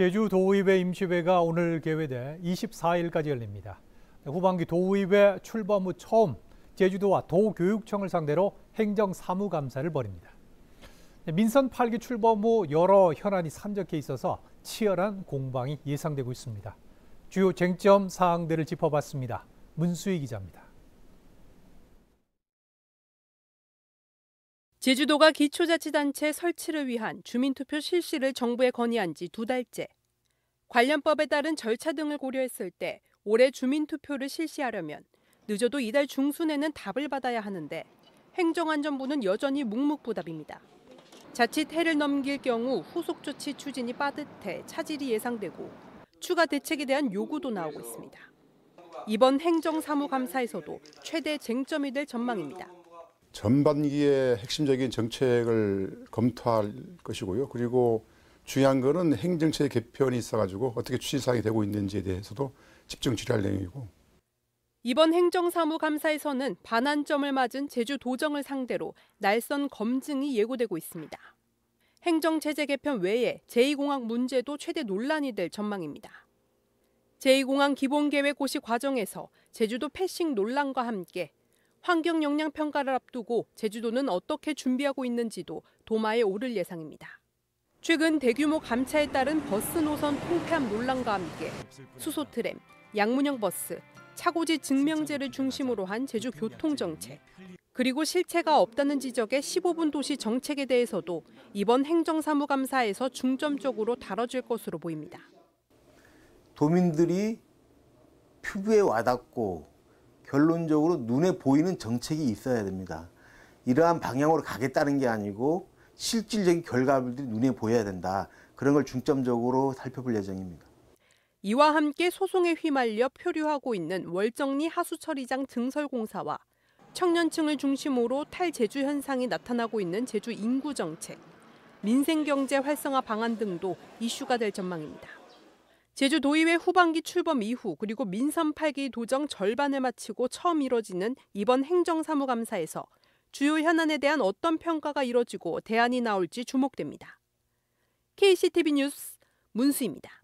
제주도의회 우 임시회가 오늘 개회돼 24일까지 열립니다. 후반기 도의회 우 출범 후 처음 제주도와 도교육청을 상대로 행정사무감사를 벌입니다. 네, 민선 8기 출범 후 여러 현안이 산적해 있어서 치열한 공방이 예상되고 있습니다. 주요 쟁점 사항들을 짚어봤습니다. 문수희 기자입니다. 제주도가 기초자치단체 설치를 위한 주민투표 실시를 정부에 건의한 지 두 달째. 관련법에 따른 절차 등을 고려했을 때 올해 주민투표를 실시하려면 늦어도 이달 중순에는 답을 받아야 하는데 행정안전부는 여전히 묵묵부답입니다. 자칫 해를 넘길 경우 후속 조치 추진이 빠듯해 차질이 예상되고 추가 대책에 대한 요구도 나오고 있습니다. 이번 행정사무감사에서도 최대 쟁점이 될 전망입니다. 전반기의 핵심적인 정책을 검토할 것이고요. 그리고 중요한 거는 행정체 개편이 있어가지고 어떻게 추진사항이 되고 있는지에 대해서도 집중 질의할 내용이고. 이번 행정사무감사에서는 반환점을 맞은 제주 도정을 상대로 날선 검증이 예고되고 있습니다. 행정체제 개편 외에 제2공항 문제도 최대 논란이 될 전망입니다. 제2공항 기본계획 고시 과정에서 제주도 패싱 논란과 함께 환경 영향 평가를 앞두고 제주도는 어떻게 준비하고 있는지도 도마에 오를 예상입니다. 최근 대규모 감차에 따른 버스 노선 통폐합 논란과 함께 수소 트램, 양문형 버스, 차고지 증명제를 중심으로 한 제주 교통 정책, 그리고 실체가 없다는 지적의 15분 도시 정책에 대해서도 이번 행정사무감사에서 중점적으로 다뤄질 것으로 보입니다. 도민들이 피부에 와닿고 결론적으로 눈에 보이는 정책이 있어야 됩니다. 이러한 방향으로 가겠다는 게 아니고 실질적인 결과물들이 눈에 보여야 된다. 그런 걸 중점적으로 살펴볼 예정입니다. 이와 함께 소송에 휘말려 표류하고 있는 월정리 하수처리장 증설공사와 청년층을 중심으로 탈제주 현상이 나타나고 있는 제주 인구 정책, 민생경제 활성화 방안 등도 이슈가 될 전망입니다. 제주도의회 후반기 출범 이후 그리고 민선 8기 도정 절반을 마치고 처음 이뤄지는 이번 행정사무감사에서 주요 현안에 대한 어떤 평가가 이뤄지고 대안이 나올지 주목됩니다. KCTV 뉴스 문수입니다.